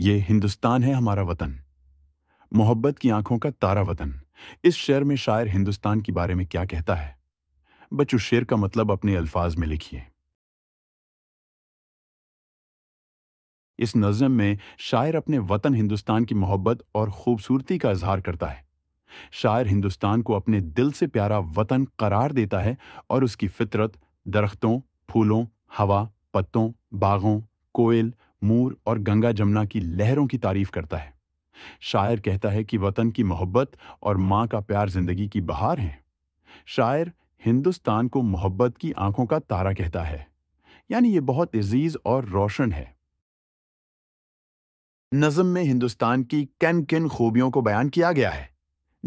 ये हिंदुस्तान है हमारा वतन मोहब्बत की आंखों का तारा वतन इस शेर में शायर हिंदुस्तान के बारे में क्या कहता है बच्चों शेर का मतलब अपने अल्फाज में लिखिए इस नज़म में शायर अपने वतन हिंदुस्तान की मोहब्बत और खूबसूरती का इजहार करता है शायर हिंदुस्तान को अपने दिल से प्यारा वतन करार देता है और उसकी फितरत दरख्तों फूलों हवा पत्तों बागों कोयल मूर और गंगा जमुना की लहरों की तारीफ करता है शायर कहता है कि वतन की मोहब्बत और माँ का प्यार जिंदगी की बहार है शायर हिंदुस्तान को मोहब्बत की आंखों का तारा कहता है यानी यह बहुत अजीज और रोशन है नज़म में हिंदुस्तान की किन किन खूबियों को बयान किया गया है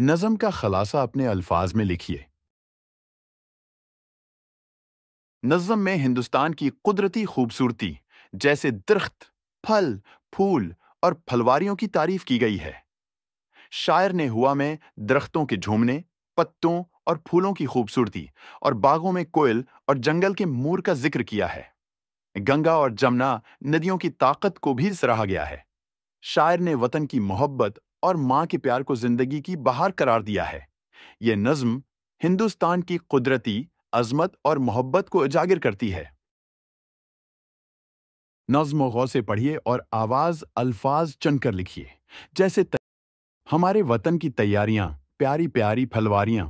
नज़म का खलासा अपने अल्फाज में लिखिए नज़म में हिंदुस्तान की कुदरती खूबसूरती जैसे दरख्त फल फूल और फलवारियों की तारीफ की गई है शायर ने हुआ में दरख्तों के झूमने पत्तों और फूलों की खूबसूरती और बागों में कोयल और जंगल के मूर का जिक्र किया है गंगा और जमुना नदियों की ताकत को भी सराहा गया है शायर ने वतन की मोहब्बत और माँ के प्यार को जिंदगी की बाहर करार दिया है यह नज्म हिंदुस्तान की कुदरती अजमत और मोहब्बत को उजागर करती है नज्म गौ से पढ़िए और आवाज अल्फाज चनकर लिखिए जैसे हमारे वतन की तैयारियां प्यारी प्यारी फलवारियां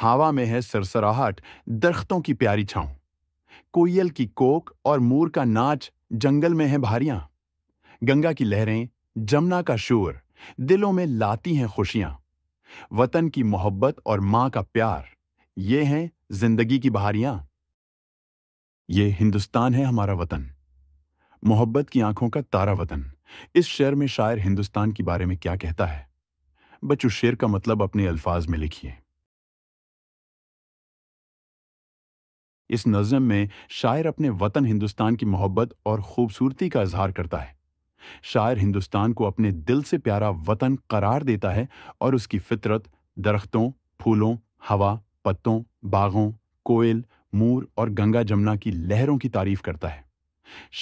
हवा में है सरसराहट दरख्तों की प्यारी छाँव कोयल की कोक और मूर का नाच जंगल में है भारियां गंगा की लहरें जमुना का शोर दिलों में लाती हैं खुशियां वतन की मोहब्बत और मां का प्यार ये हैं जिंदगी की बहारियां ये हिंदुस्तान है हमारा वतन मोहब्बत की आंखों का तारा वतन इस शेर में शायर हिंदुस्तान के बारे में क्या कहता है बच्चों शेर का मतलब अपने अल्फाज में लिखिए इस नज़म में शायर अपने वतन हिंदुस्तान की मोहब्बत और खूबसूरती का इजहार करता है शायर हिंदुस्तान को अपने दिल से प्यारा वतन करार देता है और उसकी फितरत दरख्तों फूलों हवा पत्तों बागों कोयल मूर और गंगा जमुना की लहरों की तारीफ करता है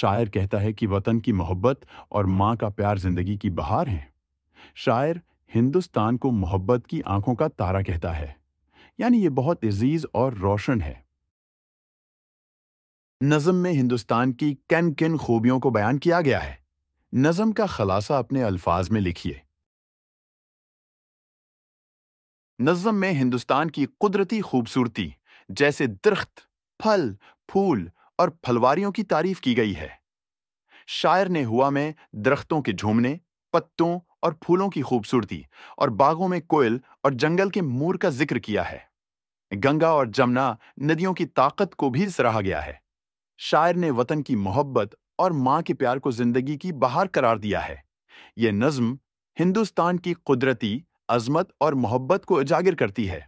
शायर कहता है कि वतन की मोहब्बत और माँ का प्यार जिंदगी की बहार है शायर हिंदुस्तान को मोहब्बत की आंखों का तारा कहता है यानी ये बहुत अजीज और रोशन है नज़म में हिंदुस्तान की किन किन खूबियों को बयान किया गया है नज़म का खलासा अपने अल्फाज में लिखिए नज़म में हिंदुस्तान की कुदरती खूबसूरती जैसे दरख्त फल फूल और फलवारियों की तारीफ की गई है शायर ने हुआ में दरख्तों के झूमने पत्तों और फूलों की खूबसूरती और बागों में कोयल और जंगल के मूर का जिक्र किया है गंगा और जमुना नदियों की ताकत को भी सराहा गया है शायर ने वतन की मोहब्बत और माँ के प्यार को जिंदगी की बाहर करार दिया है यह नज्म हिंदुस्तान की कुदरती अजमत और मोहब्बत को उजागर करती है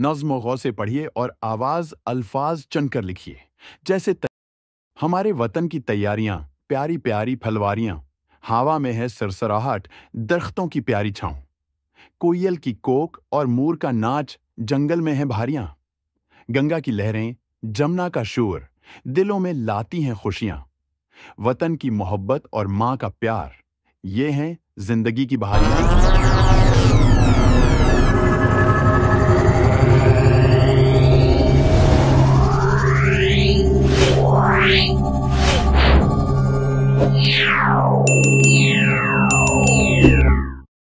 नज्म गौ से पढ़िए और आवाज अल्फाज चनकर लिखिए जैसे हमारे वतन की तैयारियां प्यारी प्यारी फलवारियां हवा में है सरसराहट दरख्तों की प्यारी छाव कोयल की कोक और मूर का नाच जंगल में है भारियां गंगा की लहरें जमुना का शोर दिलों में लाती हैं खुशियां वतन की मोहब्बत और मां का प्यार ये हैं जिंदगी की बहारियां Yeah.